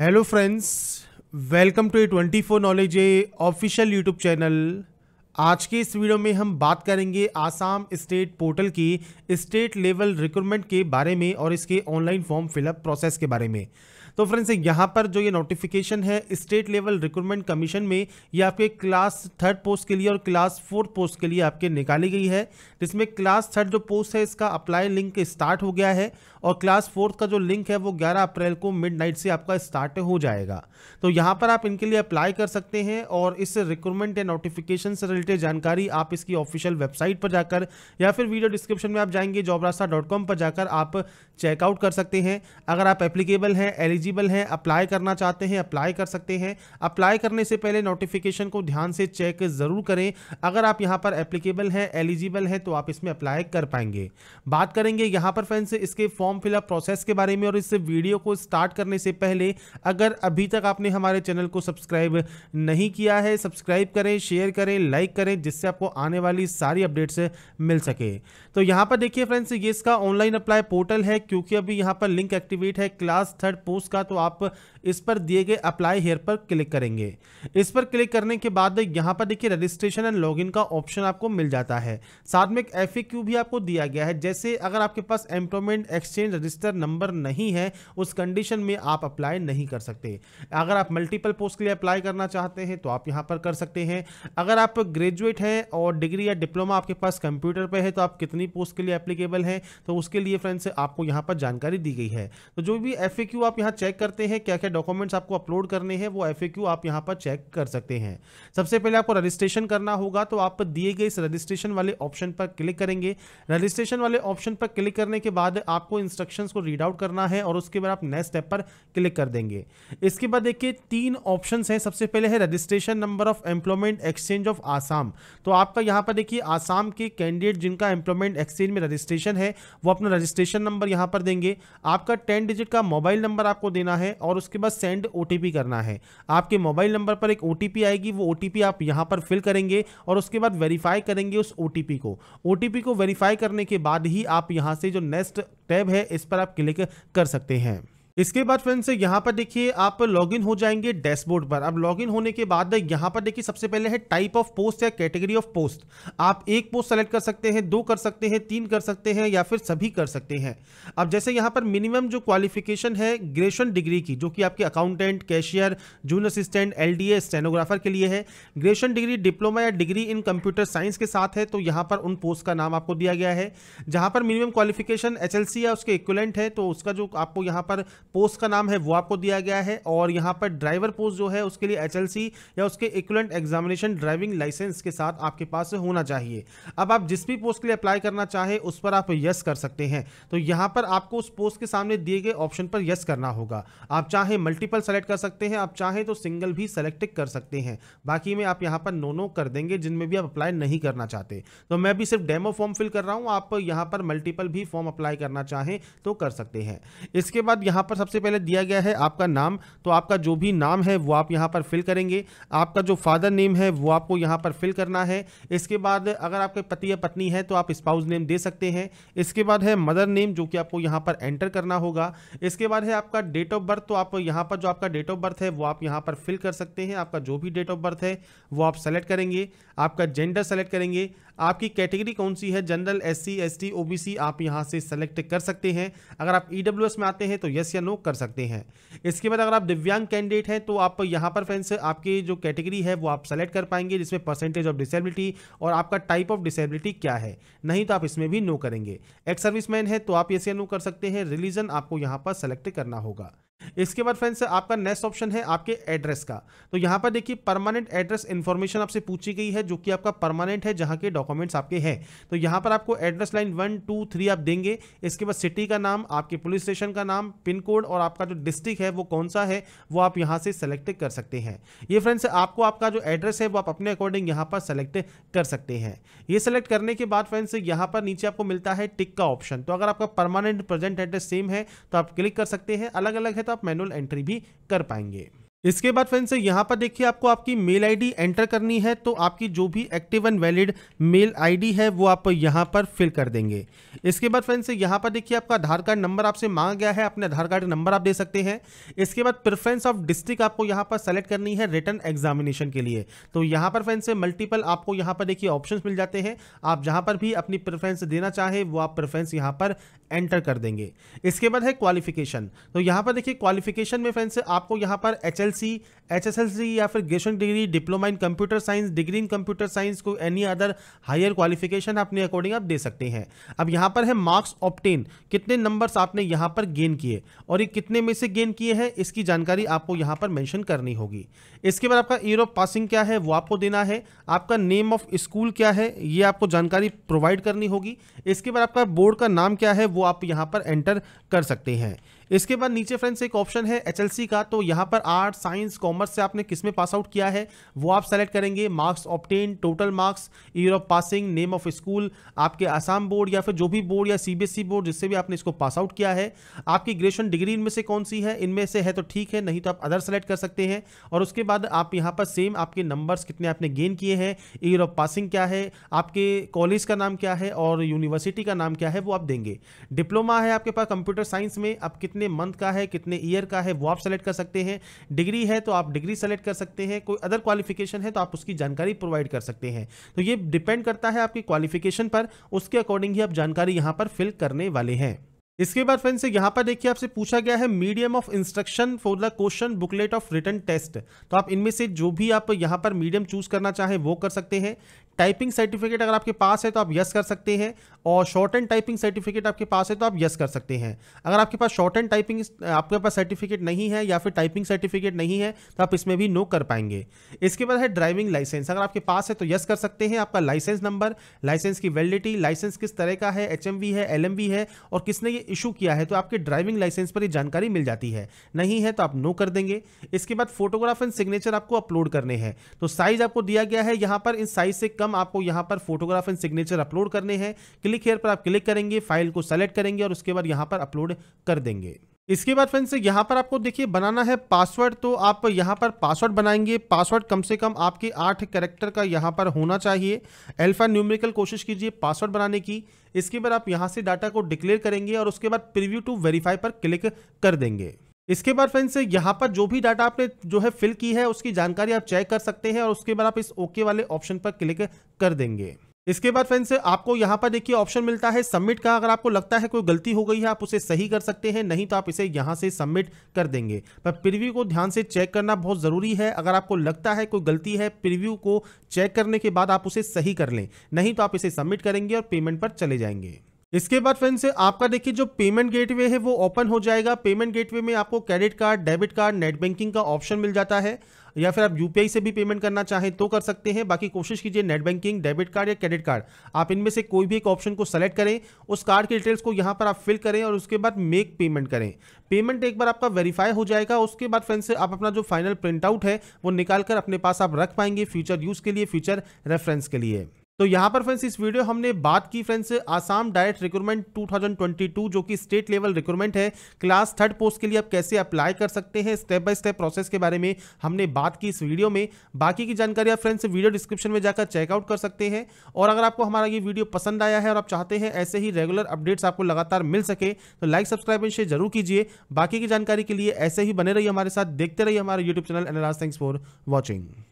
hello friends welcome to A twenty four knowledge A official YouTube channel आज के इस video में हम बात करेंगे आसाम स्टेट पोर्टल की स्टेट लेवल रिक्रूटमेंट के बारे में और इसके ऑनलाइन फॉर्म फिलअप प्रोसेस के बारे में तो फ्रेंड्स यहाँ पर जो ये नोटिफिकेशन है स्टेट लेवल रिक्रूटमेंट कमीशन में ये आपके क्लास थर्ड पोस्ट के लिए और क्लास फोर्थ पोस्ट के लिए आपके निकाली गई है जिसमें क्लास थर्ड जो पोस्ट है इसका अप्लाई लिंक स्टार्ट हो गया है और क्लास फोर्थ का जो लिंक है वो 11 अप्रैल को मिडनाइट से आपका स्टार्ट हो जाएगा तो यहाँ पर आप इनके लिए अप्लाई कर सकते हैं और इस रिक्रूटमेंट या नोटिफिकेशन से रिलेटेड जानकारी आप इसकी ऑफिशियल वेबसाइट पर जाकर या फिर वीडियो डिस्क्रिप्शन में आप जाएंगे जॉब पर जाकर आप चेकआउट कर सकते हैं अगर आप एप्लीकेबल हैं एलिजी एलिजिबल हैं अप्लाई करना चाहते हैं अप्लाई कर सकते हैं अप्लाई करने से पहले नोटिफिकेशन को ध्यान से चेक ज़रूर करें अगर आप यहाँ पर एप्लीकेबल हैं एलिजिबल हैं तो आप इसमें अप्लाई कर पाएंगे बात करेंगे यहाँ पर फ्रेंड्स इसके फॉर्म फिलअप प्रोसेस के बारे में और इस वीडियो को स्टार्ट करने से पहले अगर अभी तक आपने हमारे चैनल को सब्सक्राइब नहीं किया है सब्सक्राइब करें शेयर करें लाइक करें जिससे आपको आने वाली सारी अपडेट्स मिल सके तो यहाँ पर देखिए फ्रेंड्स ये इसका ऑनलाइन अप्लाई पोर्टल है क्योंकि अभी यहाँ पर लिंक एक्टिवेट है क्लास थर्ड पोस्ट Startup इस पर दिए गए अप्लाई हेयर पर क्लिक करेंगे इस पर क्लिक करने के बाद यहाँ पर देखिए रजिस्ट्रेशन एंड लॉगिन का ऑप्शन आपको मिल जाता है साथ में एक एफ भी आपको दिया गया है जैसे अगर आपके पास एम्प्लॉयमेंट एक्सचेंज रजिस्टर नंबर नहीं है उस कंडीशन में आप अप्लाई नहीं कर सकते अगर आप मल्टीपल पोस्ट के लिए अप्लाई करना चाहते हैं तो आप यहाँ पर कर सकते हैं अगर आप ग्रेजुएट हैं और डिग्री या डिप्लोमा आपके पास कंप्यूटर पर है तो आप कितनी पोस्ट के लिए अप्लीकेबल हैं तो उसके लिए फ्रेंड्स आपको यहाँ पर जानकारी दी गई है तो जो भी एफ आप यहाँ चेक करते हैं क्या क्या क्या डॉक्यूमेंट्स आपको अपलोड करने हैं वो एफ आप यहाँ पर चेक कर सकते हैं सबसे पहले आपको रजिस्ट्रेशन करना होगा तो आप दिए गए इस रजिस्ट्रेशन वाले ऑप्शन पर क्लिक करेंगे रजिस्ट्रेशन वाले ऑप्शन पर क्लिक करने के बाद आपको इंस्ट्रक्शन को रीड आउट करना है और उसके बाद आप नेक्स्ट स्टेप पर क्लिक कर देंगे इसके बाद देखिए तीन ऑप्शन है सबसे पहले है registration number of employment exchange of Assam तो आपका यहाँ पर देखिए आसाम के कैंडिडेट जिनका एम्प्लॉयमेंट एक्सचेंज में रजिस्ट्रेशन है वो अपना रजिस्ट्रेशन नंबर यहाँ पर देंगे आपका टेन डिजिट का मोबाइल नंबर आपको देना है और उसके आपके पास सेंड ओ करना है आपके मोबाइल नंबर पर एक ओ आएगी वो ओ आप यहाँ पर फिल करेंगे और उसके बाद वेरीफाई करेंगे उस ओ को ओ को वेरीफाई करने के बाद ही आप यहाँ से जो नेक्स्ट टैब है इस पर आप क्लिक कर सकते हैं इसके बाद फ्रेंड्स यहाँ पर देखिए आप लॉगिन हो जाएंगे डैशबोर्ड पर अब लॉगिन होने के बाद यहाँ पर देखिए सबसे पहले है टाइप ऑफ पोस्ट या कैटेगरी ऑफ पोस्ट आप एक पोस्ट सेलेक्ट कर सकते हैं दो कर सकते हैं तीन कर सकते हैं या फिर सभी कर सकते हैं अब जैसे यहाँ पर मिनिमम जो क्वालिफिकेशन है ग्रेजुएशन डिग्री की जो कि आपके accountant cashier junior assistant L stenographer के लिए है ग्रेजुएशन डिग्री डिप्लोमा या डिग्री इन कंप्यूटर साइंस के साथ है तो यहाँ पर उन पोस्ट का नाम आपको दिया गया है जहाँ पर मिनिमम क्वालिफिकेशन एच या उसके इक्वलेंट है तो उसका जो आपको यहाँ पर पोस्ट का नाम है वो आपको दिया गया है और यहाँ पर ड्राइवर पोस्ट जो है उसके लिए एच या उसके इक्वलेंट एग्जामिनेशन ड्राइविंग लाइसेंस के साथ आपके पास होना चाहिए अब आप जिस भी पोस्ट के लिए अप्लाई करना चाहे उस पर आप यस कर सकते हैं तो यहाँ पर आपको उस पोस्ट के सामने दिए गए ऑप्शन पर यस करना होगा आप चाहे मल्टीपल सेलेक्ट कर सकते हैं आप चाहे तो सिंगल भी सेलेक्ट कर सकते हैं बाकी में आप यहाँ पर नो नो कर देंगे जिनमें भी आप अप्लाई नहीं करना चाहते तो मैं भी सिर्फ डेमो फॉर्म फिल कर रहा हूँ आप यहाँ पर मल्टीपल भी फॉर्म अप्लाई करना चाहें तो कर सकते हैं इसके बाद यहाँ पर सबसे पहले दिया गया है आपका नाम तो आपका जो भी नाम है वो आप यहाँ पर फिल करेंगे आपका जो फादर नेम है वो आपको यहाँ पर फिल करना है इसके बाद अगर आपके पति या पत्नी है तो आप स्पाउस नेम दे सकते हैं इसके बाद है मदर नेम जो कि आपको यहाँ पर एंटर करना होगा इसके बाद है आपका डेट ऑफ बर्थ तो आप यहाँ पर जो आपका डेट ऑफ बर्थ है वो आप यहाँ पर फिल कर सकते हैं आपका जो भी डेट ऑफ बर्थ है वो आप सेलेक्ट करेंगे आपका जेंडर सेलेक्ट करेंगे आपकी कैटेगरी कौन सी है general S C S T O B C आप यहाँ से सेलेक्ट कर सकते हैं अगर आप ई डब्ल्यू एस में आते हैं तो यस या नो कर सकते हैं इसके बाद अगर आप दिव्यांग कैंडिडेट हैं तो आप यहाँ पर फ्रेंड्स आपकी जो कैटेगरी है वो आप सेलेक्ट कर पाएंगे जिसमें परसेंटेज ऑफ डिसेबिलिटी और आपका टाइप ऑफ डिसेबिलिटी क्या है नहीं तो आप इसमें भी नो करेंगे एक्स मैन है तो आप यस या नो कर सकते हैं रिलीजन आपको यहाँ पर सेलेक्ट करना होगा इसके बाद फ्रेंड्स आपका नेक्स्ट ऑप्शन है आपके एड्रेस का तो यहां पर देखिए परमानेंट एड्रेस इंफॉर्मेशन आपसे पूछी गई है जो कि आपका परमानेंट है जहां के डॉक्यूमेंट्स आपके हैं तो यहां पर आपको address line one two three आप देंगे इसके बाद सिटी का नाम आपके पुलिस स्टेशन का नाम पिन कोड और आपका जो डिस्ट्रिक्ट है वो कौन सा है वो आप यहां से सेलेक्ट कर सकते हैं ये फ्रेंड्स आपको आपका जो एड्रेस है वो आप अपने अकॉर्डिंग यहां पर सेलेक्ट कर सकते हैं ये सेलेक्ट करने के बाद फ्रेंड्स यहां पर नीचे आपको मिलता है टिक का ऑप्शन तो अगर आपका परमानेंट प्रेजेंट एड्रेस सेम है तो आप क्लिक कर सकते हैं अलग अलग है तो आप मैनुअल एंट्री भी कर पाएंगे इसके बाद फ्रेंड्स यहाँ पर देखिए आपको आपकी मेल आईडी एंटर करनी है तो आपकी जो भी active and valid mail ID है वो आप यहाँ पर फिल कर देंगे इसके बाद फ्रेंड्स यहाँ पर देखिए आपका आधार कार्ड नंबर आपसे मांगा गया है अपने आधार कार्ड नंबर आप दे सकते हैं इसके बाद प्रेफरेंस ऑफ डिस्ट्रिक्ट आपको यहाँ पर सेलेक्ट करनी है रिटर्न एग्जामिनेशन के लिए तो यहाँ पर फ्रेंड्स मल्टीपल आपको यहाँ पर देखिए ऑप्शन मिल जाते हैं आप जहाँ पर भी अपनी प्रेफरेंस देना चाहें वो आप प्रेफरेंस यहाँ पर एंटर कर देंगे इसके बाद है क्वालिफिकेशन तो यहाँ पर देखिए क्वालिफिकेशन में फ्रेंड्स आपको यहाँ पर एच एसएसएलसी एचएसएलसी या फिर graduation degree diploma in computer science degree in computer science को एनी अदर हायर क्वालिफिकेशन अपने अकॉर्डिंग आप दे सकते हैं अब यहाँ पर है मार्क्स ऑप्टेन कितने नंबर्स आपने यहाँ पर गेन किए और ये कितने में से गेन किए हैं इसकी जानकारी आपको यहाँ पर मैंशन करनी होगी इसके बाद आपका ईयर ऑफ पासिंग क्या है वो आपको देना है आपका नेम ऑफ स्कूल क्या है ये आपको जानकारी प्रोवाइड करनी होगी इसके बाद आपका बोर्ड का नाम क्या है वो आप यहाँ पर एंटर कर सकते हैं इसके बाद नीचे फ्रेंड्स एक ऑप्शन है एच का तो यहाँ पर आर्ट साइंस कॉमर्स से आपने किस में पास आउट किया है वो आप सेलेक्ट करेंगे marks obtained total marks year of passing name of school आपके आसाम बोर्ड या फिर जो भी बोर्ड या सी बोर्ड e जिससे भी आपने इसको पास आउट किया है आपकी ग्रेजुएशन डिग्री इनमें से कौन सी है इनमें से है तो ठीक है नहीं तो आप अदर सेलेक्ट कर सकते हैं और उसके बाद आप यहाँ पर सेम आपके नंबर्स कितने आपने गेन किए हैं ईयर ऑफ पासिंग क्या है आपके कॉलेज का नाम क्या है और यूनिवर्सिटी का नाम क्या है वो आप देंगे डिप्लोमा है आपके पास कंप्यूटर साइंस में आप कितने कितने मंथ का है कितने ईयर का है वो आप सेलेक्ट कर सकते हैं डिग्री है तो आप डिग्री सेलेक्ट कर सकते हैं कोई अदर क्वालिफिकेशन है तो आप उसकी जानकारी प्रोवाइड कर सकते हैं तो ये डिपेंड करता है आपकी क्वालिफिकेशन पर उसके अकॉर्डिंग ही आप जानकारी यहाँ पर फिल करने वाले हैं इसके बाद फ्रेंड्स यहाँ पर देखिए आपसे पूछा गया है medium of instruction for the question booklet of written test तो आप इनमें से जो भी आप यहाँ पर मीडियम चूज करना चाहें वो कर सकते हैं टाइपिंग सर्टिफिकेट अगर आपके पास है तो आप यस कर सकते हैं और शॉर्ट एंड टाइपिंग सर्टिफिकेट आपके पास है तो आप यस कर सकते हैं अगर आपके पास शॉर्ट एंड टाइपिंग आपके पास सर्टिफिकेट नहीं है या फिर टाइपिंग सर्टिफिकेट नहीं है तो आप इसमें भी नो कर पाएंगे इसके बाद है ड्राइविंग लाइसेंस अगर आपके पास है तो यस कर सकते हैं आपका लाइसेंस नंबर लाइसेंस की वैलिडिटी लाइसेंस किस तरह का है एच है एल है और किसने ये इशू किया है तो आपके ड्राइविंग लाइसेंस पर ही जानकारी मिल जाती है नहीं है तो आप नो कर देंगे इसके बाद फोटोग्राफ एंड सिग्नेचर आपको अपलोड करने हैं तो साइज आपको दिया गया है यहाँ पर इन साइज से कम कॉलम आपको यहाँ पर फोटोग्राफ एंड सिग्नेचर अपलोड करने हैं क्लिक हेयर पर आप क्लिक करेंगे फाइल को सेलेक्ट करेंगे और उसके बाद यहाँ पर अपलोड कर देंगे इसके बाद फ्रेंड्स यहाँ पर आपको देखिए बनाना है पासवर्ड तो आप यहाँ पर पासवर्ड बनाएंगे पासवर्ड कम से कम आपके आठ करेक्टर का यहाँ पर होना चाहिए अल्फा न्यूमेरिकल कोशिश कीजिए पासवर्ड बनाने की इसके बाद आप यहाँ से डाटा को डिक्लेयर करेंगे और उसके बाद प्रीव्यू टू वेरीफाई पर क्लिक कर देंगे इसके बाद फ्रेंड्स यहाँ पर जो भी डाटा आपने जो है फिल की है उसकी जानकारी आप चेक कर सकते हैं और उसके बाद आप इस ओके वाले ऑप्शन पर क्लिक कर देंगे इसके बाद फ्रेंड्स आपको यहाँ पर देखिए ऑप्शन मिलता है सबमिट का अगर आपको लगता है कोई गलती हो गई है आप उसे सही कर सकते हैं नहीं तो आप इसे यहाँ से सबमिट कर देंगे पर प्रिव्यू को ध्यान से चेक करना बहुत ज़रूरी है अगर आपको लगता है कोई गलती है प्रिव्यू को चेक करने के बाद आप उसे सही कर लें नहीं तो आप इसे सबमिट करेंगे और पेमेंट पर चले जाएंगे इसके बाद फ्रेंड्स आपका देखिए जो पेमेंट गेटवे है वो ओपन हो जाएगा पेमेंट गेटवे में आपको credit card debit card net banking का ऑप्शन मिल जाता है या फिर आप यूपीआई से भी पेमेंट करना चाहें तो कर सकते हैं बाकी कोशिश कीजिए नेट बैंकिंग डेबिट कार्ड या क्रेडिट कार्ड आप इनमें से कोई भी एक ऑप्शन को सेलेक्ट करें उस कार्ड की डिटेल्स को यहाँ पर आप फिल करें और उसके बाद मेक पेमेंट करें पेमेंट एक बार आपका वेरीफाई हो जाएगा उसके बाद फ्रेंड्स आप अपना जो फाइनल प्रिंटआउट है वो निकाल कर अपने पास आप रख पाएंगे फ्यूचर यूज़ के लिए फ्यूचर रेफरेंस के लिए तो यहाँ पर फ्रेंड्स इस वीडियो हमने बात की फ्रेंड्स आसाम डायरेक्ट रिक्रूटमेंट 2022 जो कि स्टेट लेवल रिक्रूटमेंट है क्लास थर्ड पोस्ट के लिए आप कैसे अप्लाई कर सकते हैं स्टेप बाय स्टेप प्रोसेस के बारे में हमने बात की इस वीडियो में बाकी की जानकारी आप फ्रेंड्स वीडियो डिस्क्रिप्शन में जाकर चेकआउट कर सकते हैं और अगर आपको हमारा ये वीडियो पसंद आया है और आप चाहते हैं ऐसे ही रेगुलर अपडेट्स आपको लगातार मिल सके तो लाइक सब्सक्राइब एंड शेयर जरूर कीजिए बाकी की जानकारी के लिए ऐसे ही बने रहिए हमारे साथ देखते रहिए हमारे यूट्यूब चैनल एनालाज थैंक्स फॉर वॉचिंग